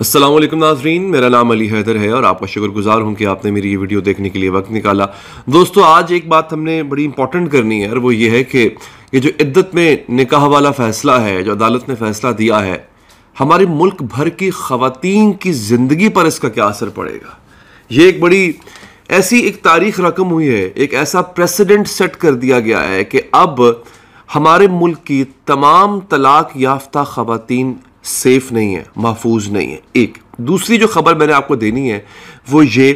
असलम नाजरीन मेरा नाम अली हैदर है और आपका शुक्रगुजार हूँ कि आपने मेरी ये वीडियो देखने के लिए वक्त निकाला दोस्तों आज एक बात हमने बड़ी इंपॉर्टेंट करनी है और वो ये है कि ये जो इद्दत में निकाह वाला फ़ैसला है जो अदालत ने फ़ैसला दिया है हमारे मुल्क भर की ख़वातीन की ज़िंदगी पर इसका क्या असर पड़ेगा ये एक बड़ी ऐसी एक तारीख रकम हुई है एक ऐसा प्रेसिडेंट सेट कर दिया गया है कि अब हमारे मुल्क की तमाम तलाक याफ्ता ख़वातीन सेफ नहीं है महफूज नहीं है एक दूसरी जो खबर मैंने आपको देनी है वो ये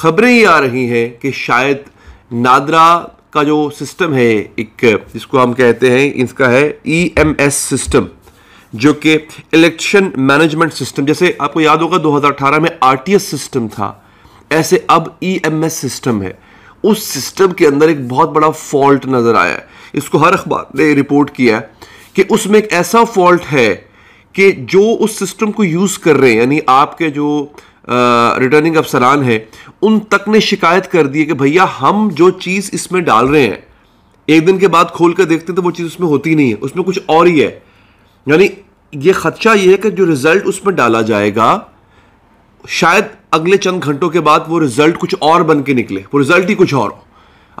खबरें ही आ रही हैं कि शायद नादरा का जो सिस्टम है एक जिसको हम कहते हैं इसका है ई एम एस सिस्टम जो कि इलेक्शन मैनेजमेंट सिस्टम जैसे आपको याद होगा 2018 में आर सिस्टम था ऐसे अब ई एम एस सिस्टम है उस सिस्टम के अंदर एक बहुत बड़ा फॉल्ट नज़र आया है इसको हर अखबार ने रिपोर्ट किया है कि उसमें एक ऐसा फॉल्ट है कि जो उस सिस्टम को यूज़ कर रहे हैं यानी आपके जो रिटर्निंग अफसरान हैं उन तक ने शिकायत कर दी है कि भैया हम जो चीज़ इसमें डाल रहे हैं एक दिन के बाद खोल कर देखते हैं तो वो चीज़ उसमें होती नहीं है उसमें कुछ और ही है यानी ये खदशा ये है कि जो रिज़ल्ट उसमें डाला जाएगा शायद अगले चंद घंटों के बाद वो रिज़ल्ट कुछ और बन के निकले वो रिज़ल्ट ही कुछ और हो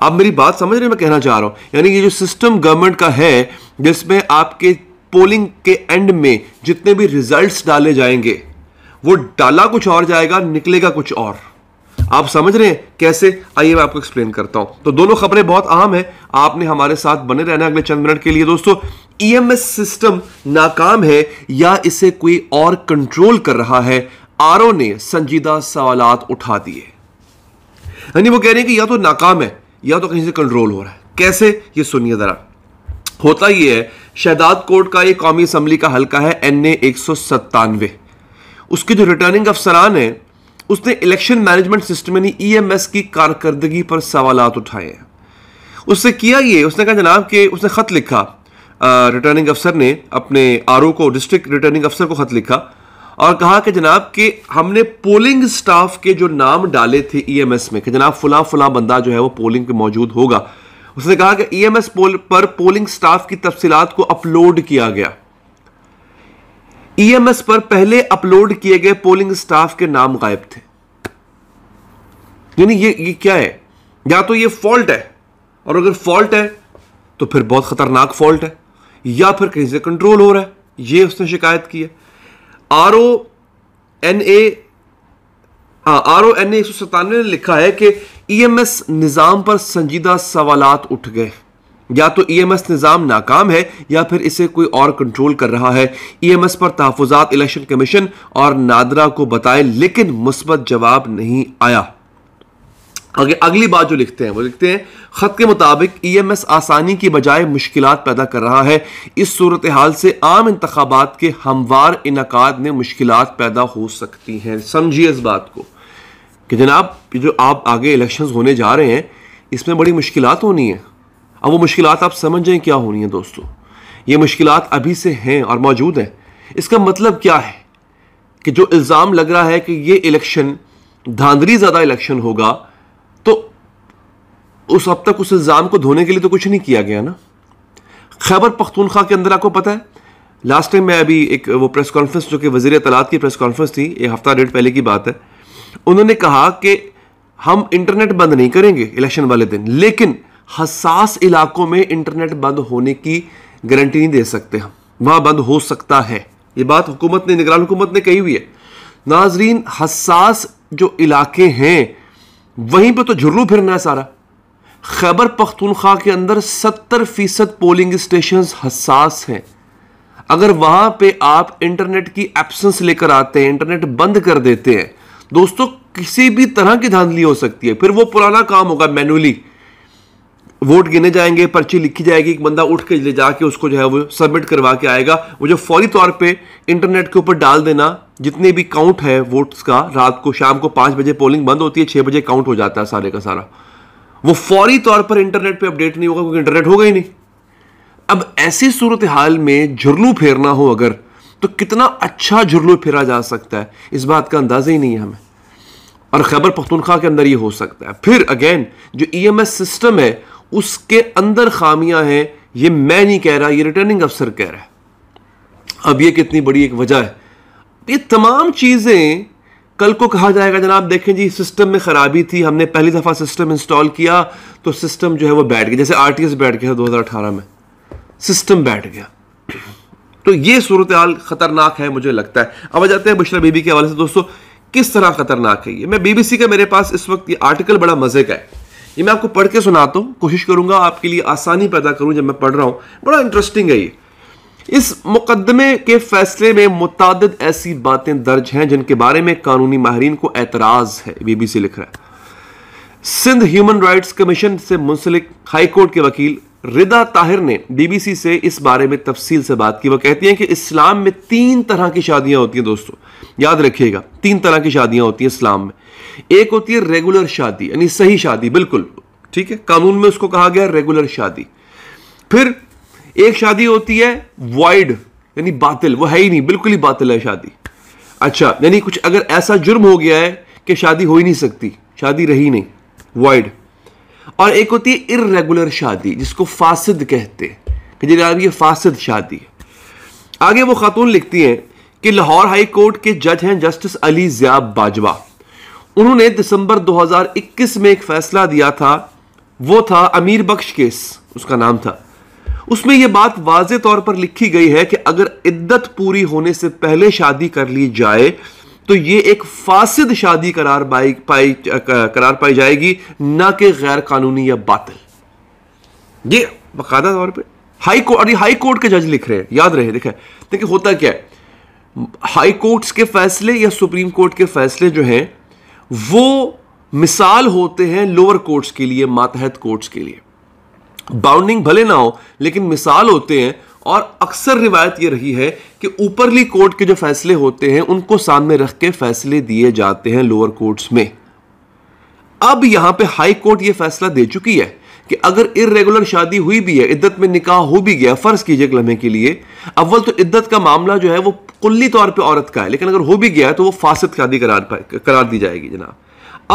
आप मेरी बात समझ रहे हैं मैं कहना चाह रहा हूँ यानी ये जो सिस्टम गवर्नमेंट का है जिसमें आपके पोलिंग के एंड में जितने भी रिजल्ट्स डाले जाएंगे वो डाला कुछ और जाएगा निकलेगा कुछ और आप समझ रहे हैं कैसे आइए मैं आपको एक्सप्लेन करता हूं तो दोनों खबरें बहुत आम है आपने हमारे साथ बने रहना अगले चंद मिनट के लिए दोस्तों ईएमएस e सिस्टम नाकाम है या इसे कोई और कंट्रोल कर रहा है आर ने संजीदा सवाल उठा दिए यानी वो कह रहे हैं कि या तो नाकाम है या तो कहीं से कंट्रोल हो रहा है कैसे ये सुनिए जरा होता यह है शहदाद कोर्ट का ये कौमी असम्बली का हल्का है एन ए एक सौ सत्तानवे उसके जो रिटर्निंग अफसरान है उसने इलेक्शन मैनेजमेंट सिस्टम यानी ई एम एस की कारकर्दगी पर सवाल उठाए हैं उससे किया ये उसने कहा जनाब कि उसने ख़त लिखा रिटर्निंग अफसर ने अपने आर ओ को डिस्ट्रिक्ट रिटर्निंग अफसर को ख़त लिखा और कहा कि जनाब के हमने पोलिंग स्टाफ के जो नाम डाले थे ई एम एस में कि जनाब फुला फुला बंदा जो है वो पोलिंग पे मौजूद होगा उसने कहा कि ईएमएस e पोल पर पोलिंग स्टाफ की तफसीत को अपलोड किया गया ईएमएस e पर पहले अपलोड किए गए पोलिंग स्टाफ के नाम गायब थे यानी ये ये क्या है या तो ये फॉल्ट है और अगर फॉल्ट है तो फिर बहुत खतरनाक फॉल्ट है या फिर कहीं से कंट्रोल हो रहा है ये उसने शिकायत की है R O N A R O N A एक सौ सतानवे ने लिखा है कि ईएमएस e निज़ाम पर संजीदा सवाल उठ गए या तो ईएमएस e निज़ाम नाकाम है या फिर इसे कोई और कंट्रोल कर रहा है ईएमएस e पर तहफात इलेक्शन कमीशन और नादरा को बताए लेकिन मुस्बत जवाब नहीं आया अगर अगली बात जो लिखते हैं वो लिखते हैं ख़त के मुताबिक ई एम एस आसानी की बजाय मुश्किल पैदा कर रहा है इस सूरत हाल से आम इंतबात के हमवार इनका में मुश्किल पैदा हो सकती हैं समझिए इस बात को कि जनाब ये जो आप आगे इलेक्शंस होने जा रहे हैं इसमें बड़ी मुश्किल होनी है अब वो मुश्किल आप समझ जाएँ क्या होनी है दोस्तों ये मुश्किल अभी से हैं और मौजूद हैं इसका मतलब क्या है कि जो इल्ज़ाम लग रहा है कि ये इलेक्शन धांधली ज़्यादा इलेक्शन होगा तो उस अब तक उस इल्ज़ाम को धोने के लिए तो कुछ नहीं किया गया ना खैबर पख्तूनख्वा के अंदर आपको पता है लास्ट टाइम मैं अभी एक वो प्रेस कॉन्फ्रेंस जो कि वजी तलात की प्रेस कॉन्फ्रेंस थी एक हफ़्ता डेढ़ पहले की बात है उन्होंने कहा कि हम इंटरनेट बंद नहीं करेंगे इलेक्शन वाले दिन लेकिन हसास इलाकों में इंटरनेट बंद होने की गारंटी नहीं दे सकते हम वहां बंद हो सकता है ये बात हुकूमत ने निगरान हुकूमत ने कही हुई है नाजरीन हसास जो इलाके हैं वहीं पर तो झुरलू फिरना है सारा खैबर पख्तूनख्वा के अंदर सत्तर फीसद पोलिंग स्टेशन हसास हैं अगर वहां पे आप इंटरनेट की एब्सेंस लेकर आते हैं इंटरनेट बंद कर देते हैं दोस्तों किसी भी तरह की धांधली हो सकती है फिर वो पुराना काम होगा मैनुअली वोट गिने जाएंगे पर्ची लिखी जाएगी एक बंदा उठ के ले जाके उसको जो है वो सबमिट करवा के आएगा वो जो फौरी तौर पे इंटरनेट के ऊपर डाल देना जितने भी काउंट है वोट्स का रात को शाम को पांच बजे पोलिंग बंद होती है छह बजे काउंट हो जाता है सारे का सारा वो फौरी तौर पर इंटरनेट पर अपडेट नहीं होगा क्योंकि इंटरनेट होगा ही नहीं अब ऐसी सूरत हाल में झुरलू फेरना हो अगर तो कितना अच्छा झुरलू फेरा जा सकता है इस बात का अंदाजा ही नहीं है हमें और खैबर पख्तनख्वा के अंदर ये हो सकता है फिर अगेन जो ई एम एस सिस्टम है उसके अंदर खामियां हैं ये मैं नहीं कह रहा ये रिटर्निंग अफसर कह रहा है अब ये कितनी बड़ी एक वजह है ये तमाम चीज़ें कल को कहा जाएगा जनाब देखें जी सिस्टम में ख़राबी थी हमने पहली दफ़ा सिस्टम इंस्टॉल किया तो सिस्टम जो है वो बैठ गया जैसे आर बैठ गया दो हज़ार में सिस्टम बैठ गया तो ये सूरत हाल ख़तरनाक है मुझे लगता है अब आ जाते हैं बशरा बीबी के हवाले से दोस्तों किस तरह खतरनाक है ये मैं बीबीसी का मेरे पास इस वक्त ये आर्टिकल बड़ा मज़े का है ये मैं आपको पढ़ के सुनाता हूँ कोशिश करूंगा आपके लिए आसानी पैदा करूं जब मैं पढ़ रहा हूँ बड़ा इंटरेस्टिंग है ये इस मुकदमे के फैसले में मुतद ऐसी बातें दर्ज हैं जिनके बारे में कानूनी माहरीन को एतराज़ है बीबीसी लिख रहा है सिंध ह्यूमन राइट्स कमीशन से मुंसलिक हाईकोर्ट के वकील रिदा ताहिर ने बीबीसी से इस बारे में तफसील से बात की वो कहती हैं कि इस्लाम में तीन तरह की शादियां होती हैं दोस्तों याद रखिएगा तीन तरह की शादियां होती हैं इस्लाम में एक होती है रेगुलर शादी यानी सही शादी बिल्कुल ठीक है कानून में उसको कहा गया रेगुलर शादी फिर एक शादी होती है वाइड यानी बातिल वो है ही नहीं बिल्कुल ही बातिल है शादी अच्छा यानी कुछ अगर ऐसा जुर्म हो गया है कि शादी हो ही नहीं सकती शादी रही नहीं वाइड और एक होती है इरेगुलर शादी जिसको फासिद कहते हैं कि ये फासिद शादी है आगे वो खातून लिखती हैं कि लाहौर हाई कोर्ट के जज हैं जस्टिस अली जियाब बाजवा उन्होंने दिसंबर 2021 में एक फैसला दिया था वो था अमीर बख्श केस उसका नाम था उसमें यह बात वाज तौर पर लिखी गई है कि अगर इद्दत पूरी होने से पहले शादी कर ली जाए तो ये एक फासिद शादी करार पाई पाई करार पाई जाएगी ना कि गैर कानूनी या बातिल ये बाकायदा तौर पर हाई कोर्ट और हाई कोर्ट के जज लिख रहे हैं याद रहे देखे देखिए होता क्या है हाई कोर्ट्स के फैसले या सुप्रीम कोर्ट के फैसले जो हैं वो मिसाल होते हैं लोअर कोर्ट्स के लिए मातहत कोर्ट्स के लिए बाउंडिंग भले ना हो लेकिन मिसाल होते हैं और अक्सर रिवायत ये रही है कि ऊपरली कोर्ट के जो फैसले होते हैं उनको सामने रख के फैसले दिए जाते हैं लोअर कोर्ट्स में अब यहां पे हाई कोर्ट ये फैसला दे चुकी है कि अगर इरेगुलर शादी हुई भी है इद्दत में निकाह हो भी गया फर्ज कीजिए लम्हे के लिए अव्वल तो इद्दत का मामला जो है वो कुल्ली तौर पे औरत का है लेकिन अगर हो भी गया है तो वो फासद शादी करार करार दी जाएगी जनाब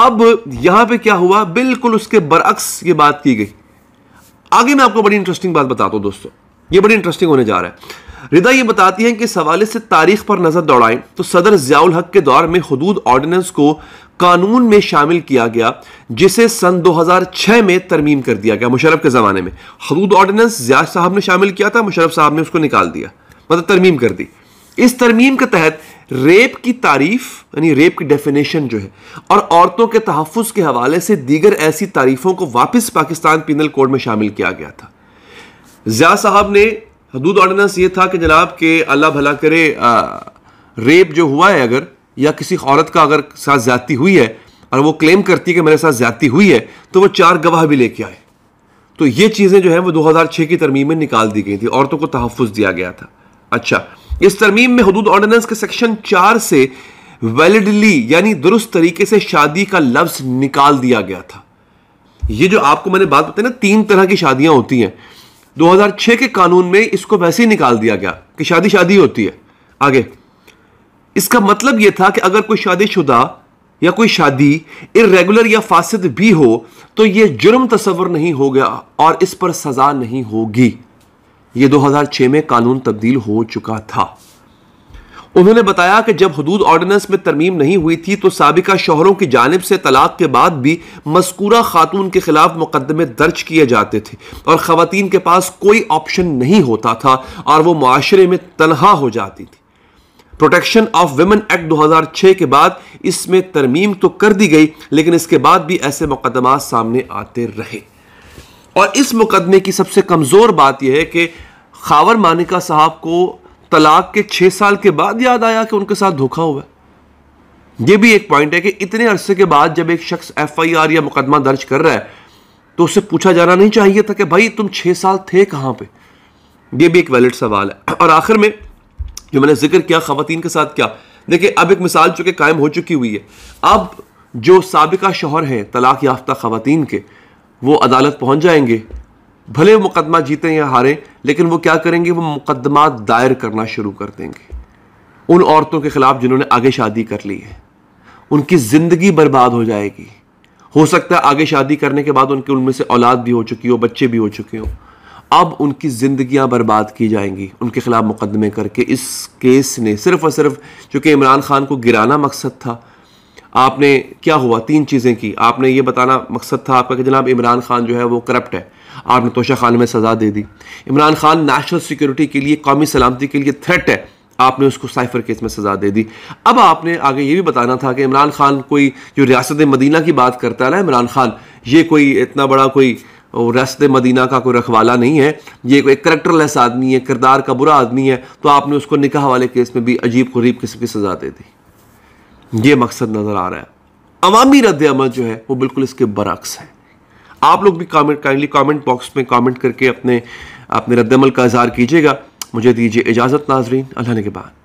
अब यहां पे क्या हुआ बिल्कुल उसके बरअक्स ये बात की गई आगे मैं आपको बड़ी इंटरेस्टिंग बात बताता हूं दोस्तों ये बड़ी इंटरेस्टिंग होने जा रहा है रिदा ये बताती है कि सवाले से तारीख पर नज़र दौड़ाएं तो सदर जियाउल हक के दौर में हदूद ऑर्डिनेंस को कानून में शामिल किया गया जिसे सन 2006 में तरमीम कर दिया गया मुशरफ के ज़माने में हदूद ऑर्डिनेंस जिया साहब ने शामिल किया था मुशरफ साहब ने उसको निकाल दिया मतलब तरमीम कर दी इस तरमीम के तहत रेप की तारीफ यानी रेप की डेफिनेशन जो है और औरतों के तहफ़ के हवाले से दीगर ऐसी तारीफों को वापस पाकिस्तान पिनल कोड में शामिल किया गया था जिया साहब ने हदूद ऑर्डिनेंस ये था कि जनाब के अल्लाह भला करे आ, रेप जो हुआ है अगर या किसी औरत का अगर साथ ज्यादती हुई है और वो क्लेम करती है कि मेरे साथ ज्यादती हुई है तो वो चार गवाह भी लेके आए तो ये चीज़ें जो है वो 2006 की तरमीम में निकाल दी गई थी औरतों को तहफ़ दिया गया था अच्छा इस तरमीम में हदूद ऑर्डिनेंस के सेक्शन चार से वैलिडली यानी दुरुस्त तरीके से शादी का लफ्ज़ निकाल दिया गया था ये जो आपको मैंने बात बताई ना तीन तरह की शादियां होती हैं 2006 के कानून में इसको वैसे ही निकाल दिया गया कि शादी शादी होती है आगे इसका मतलब यह था कि अगर कोई शादीशुदा या कोई शादी इरेगुलर या फासिद भी हो तो यह जुर्म तस्वर नहीं हो गया और इस पर सजा नहीं होगी ये 2006 में कानून तब्दील हो चुका था उन्होंने बताया कि जब हदूद ऑर्डिनेंस में तरमीम नहीं हुई थी तो सबका शोहरों की जानब से तलाक के बाद भी मस्कूरा खातून के खिलाफ मुकदमे दर्ज किए जाते थे और ख़वान के पास कोई ऑप्शन नहीं होता था और वो माशरे में तनहा हो जाती थी प्रोटेक्शन ऑफ वेमेन एक्ट दो हजार छह के बाद इसमें तरमीम तो कर दी गई लेकिन इसके बाद भी ऐसे मुकदमा सामने आते रहे और इस मुकदमे की सबसे कमज़ोर बात यह है कि खावर मानिका साहब को तलाक के छः साल के बाद याद आया कि उनके साथ धोखा हुआ यह भी एक पॉइंट है कि इतने अरसे के बाद जब एक शख्स एफ आई आर या मुकदमा दर्ज कर रहा है तो उससे पूछा जाना नहीं चाहिए था कि भाई तुम छः साल थे कहाँ पे ये भी एक वैलिड सवाल है और आखिर में जो मैंने जिक्र किया खातन के साथ क्या देखिए अब एक मिसाल चूंकि कायम हो चुकी हुई है अब जो सबका शोहर हैं तलाक याफ्ता खातन के वो अदालत पहुंच जाएंगे भले वो मुकदमा जीतें या हारें लेकिन वो क्या करेंगे वो मुकदमा दायर करना शुरू कर देंगे उन औरतों के खिलाफ जिन्होंने आगे शादी कर ली है उनकी ज़िंदगी बर्बाद हो जाएगी हो सकता है आगे शादी करने के बाद उनके उनमें से औलाद भी हो चुकी हो बच्चे भी हो चुके हों अब उनकी ज़िंदियाँ बर्बाद की जाएंगी उनके खिलाफ मुकदमे करके इस केस ने सिर्फ और सिर्फ चूँकि इमरान खान को गिराना मकसद था आपने क्या हुआ तीन चीज़ें की आपने ये बताना मकसद था आपका कि जनाब इमरान खान जो है वो करप्ट है आपने तोशा खान में सज़ा दे दी इमरान खान नेशनल सिक्योरिटी के लिए कौमी सलामती के लिए थ्रेट है आपने उसको साइफर केस में सज़ा दे दी अब आपने आगे ये भी बताना था कि इमरान खान कोई जो रियासत मदीना की बात करता है ना इमरान खान ये कोई इतना बड़ा कोई रियासत मदीना का कोई रखवाला नहीं है ये कोई करेक्टरलेस आदमी है किरदार का बुरा आदमी है तो आपने उसको निकाह वाले केस में भी अजीब गरीब किस्म की सज़ा दे दी ये मकसद नज़र आ रहा है अवामी रद्द अमल जो है वो बिल्कुल इसके बरक्स है आप लोग भी कमेंट काइंडली कमेंट बॉक्स में कमेंट करके अपने अपने रद्दमल का इजहार कीजिएगा मुझे दीजिए इजाज़त नाजरीन अल्लाह के बाद